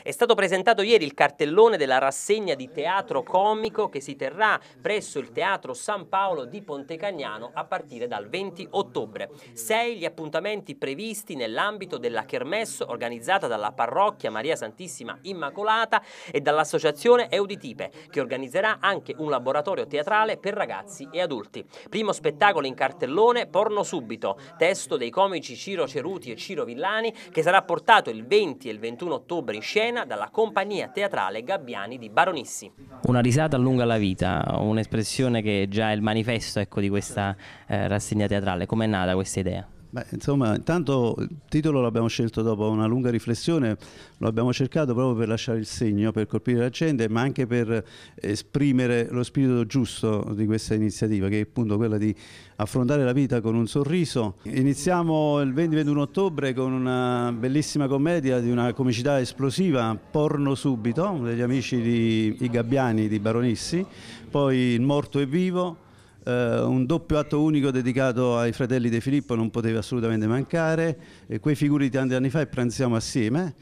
È stato presentato ieri il cartellone della rassegna di teatro comico che si terrà presso il Teatro San Paolo di Pontecagnano a partire dal 20 ottobre. Sei gli appuntamenti previsti nell'ambito della Kermesso organizzata dalla Parrocchia Maria Santissima Immacolata e dall'Associazione Euditipe che organizzerà anche un laboratorio teatrale per ragazzi e adulti. Primo spettacolo in cartellone Porno Subito, testo dei comici Ciro Ceruti e Ciro Villani che sarà portato il 20 e il 21 ottobre ottobre in scena dalla compagnia teatrale Gabbiani di Baronissi. Una risata allunga la vita, un'espressione che è già il manifesto ecco, di questa eh, rassegna teatrale. Com'è nata questa idea? Beh, insomma, intanto il titolo l'abbiamo scelto dopo una lunga riflessione, lo abbiamo cercato proprio per lasciare il segno, per colpire la gente, ma anche per esprimere lo spirito giusto di questa iniziativa, che è appunto quella di affrontare la vita con un sorriso. Iniziamo il 20-21 ottobre con una bellissima commedia di una comicità esplosiva, Porno Subito, degli amici di I Gabbiani di Baronissi, poi Il Morto è Vivo, Uh, un doppio atto unico dedicato ai fratelli De Filippo non poteva assolutamente mancare, e quei figuri di tanti anni fa e pranziamo assieme.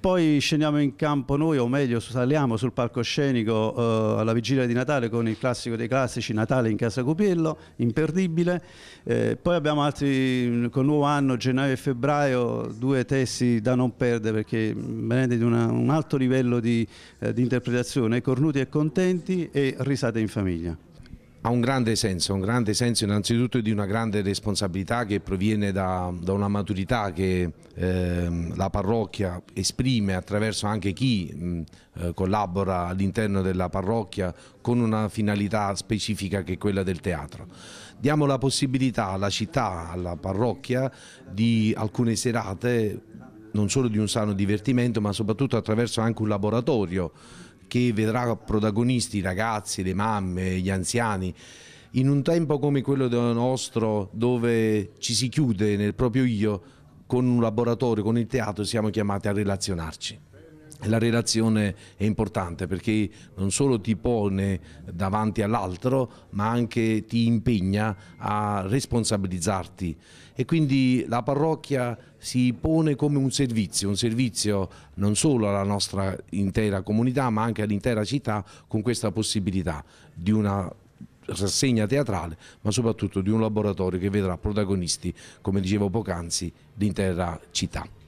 Poi scendiamo in campo noi, o meglio saliamo sul palcoscenico uh, alla vigilia di Natale con il classico dei classici, Natale in Casa Copiello, imperdibile. Eh, poi abbiamo altri, mm, con nuovo anno, gennaio e febbraio, due testi da non perdere perché mm, venendo di una, un alto livello di, eh, di interpretazione, Cornuti e Contenti e Risate in Famiglia. Ha un grande senso, un grande senso innanzitutto di una grande responsabilità che proviene da, da una maturità che eh, la parrocchia esprime attraverso anche chi mh, eh, collabora all'interno della parrocchia con una finalità specifica che è quella del teatro. Diamo la possibilità alla città, alla parrocchia di alcune serate non solo di un sano divertimento ma soprattutto attraverso anche un laboratorio che vedrà protagonisti i ragazzi, le mamme, gli anziani. In un tempo come quello nostro dove ci si chiude nel proprio io, con un laboratorio, con il teatro, siamo chiamati a relazionarci la relazione è importante perché non solo ti pone davanti all'altro ma anche ti impegna a responsabilizzarti e quindi la parrocchia si pone come un servizio, un servizio non solo alla nostra intera comunità ma anche all'intera città con questa possibilità di una rassegna teatrale ma soprattutto di un laboratorio che vedrà protagonisti come dicevo poc'anzi l'intera città.